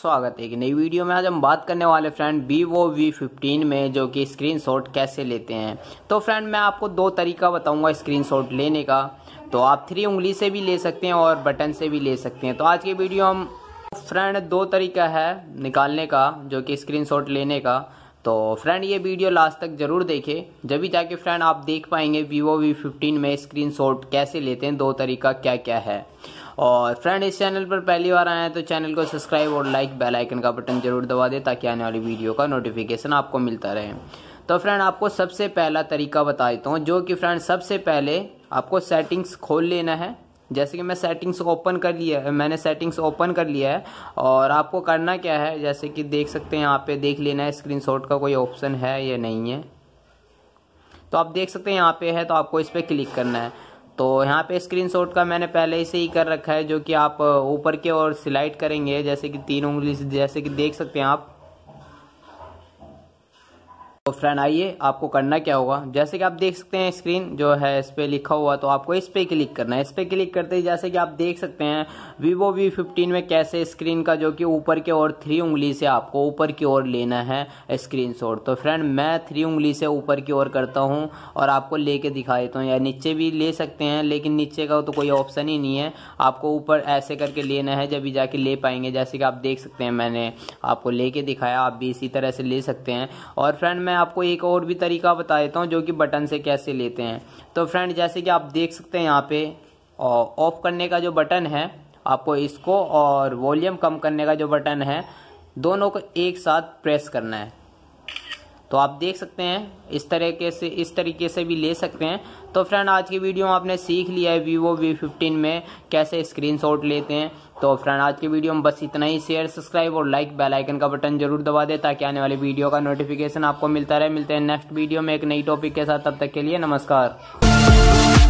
स्वागत है एक नई वीडियो में आज हम बात करने वाले फ्रेंड वीवो वी फिफ्टीन में जो कि स्क्रीनशॉट कैसे लेते हैं तो फ्रेंड मैं आपको दो तरीका बताऊंगा स्क्रीनशॉट लेने का तो आप थ्री उंगली से भी ले सकते हैं और बटन से भी ले सकते हैं तो आज की वीडियो हम फ्रेंड दो तरीका है निकालने का जो कि स्क्रीन लेने का तो फ्रेंड ये वीडियो लास्ट तक ज़रूर देखें जब भी जाके फ्रेंड आप देख पाएंगे वीवो वी फिफ्टीन में स्क्रीन कैसे लेते हैं दो तरीका क्या क्या है और फ्रेंड इस चैनल पर पहली बार आए हैं तो चैनल को सब्सक्राइब और लाइक बेल आइकन का बटन जरूर दबा दें ताकि आने वाली वीडियो का नोटिफिकेशन आपको मिलता रहे तो फ्रेंड आपको सबसे पहला तरीका बता देता हूँ जो कि फ्रेंड सबसे पहले आपको सेटिंग्स खोल लेना है जैसे कि मैं सेटिंग्स ओपन कर लिया है मैंने सेटिंग्स ओपन कर लिया है और आपको करना क्या है जैसे कि देख सकते हैं यहाँ पे देख लेना है स्क्रीनशॉट का कोई ऑप्शन है या नहीं है तो आप देख सकते हैं यहाँ पे है तो आपको इस पर क्लिक करना है तो यहाँ पे स्क्रीनशॉट का मैंने पहले ही से ही कर रखा है जो कि आप ऊपर के और सिलाइड करेंगे जैसे कि तीन उंगली जैसे कि देख सकते हैं आप तो फ्रेंड आइए आपको करना क्या होगा जैसे कि आप देख सकते हैं स्क्रीन जो है इस पर लिखा हुआ तो आपको इस पर क्लिक करना है इस पर क्लिक करते ही जैसे कि आप देख सकते हैं वीवो वी फिफ्टीन में कैसे स्क्रीन का जो कि ऊपर की ओर थ्री उंगली से आपको ऊपर की ओर लेना है स्क्रीन शॉट तो फ्रेंड मैं थ्री उंगली से ऊपर की ओर करता हूँ और आपको ले कर दिखा देता हूँ या नीचे भी ले सकते हैं लेकिन नीचे का तो कोई ऑप्शन ही नहीं है आपको ऊपर ऐसे करके लेना है जब जाके ले पाएंगे जैसे कि आप देख सकते हैं मैंने आपको ले दिखाया आप भी इसी तरह से ले सकते हैं और फ्रेंड मैं मैं आपको एक और भी तरीका बता देता हूँ जो कि बटन से कैसे लेते हैं तो फ्रेंड जैसे कि आप देख सकते हैं यहाँ पे ऑफ करने का जो बटन है आपको इसको और वॉल्यूम कम करने का जो बटन है दोनों को एक साथ प्रेस करना है तो आप देख सकते हैं इस तरीके से इस तरीके से भी ले सकते हैं तो फ्रेंड आज की वीडियो में आपने सीख लिया है वीवो वी फिफ्टीन में कैसे स्क्रीनशॉट लेते हैं तो फ्रेंड आज की वीडियो में बस इतना ही शेयर सब्सक्राइब और लाइक बेल आइकन का बटन जरूर दबा दें ताकि आने वाली वीडियो का नोटिफिकेशन आपको मिलता रहे मिलते हैं नेक्स्ट वीडियो में एक नई टॉपिक के साथ तब तक के लिए नमस्कार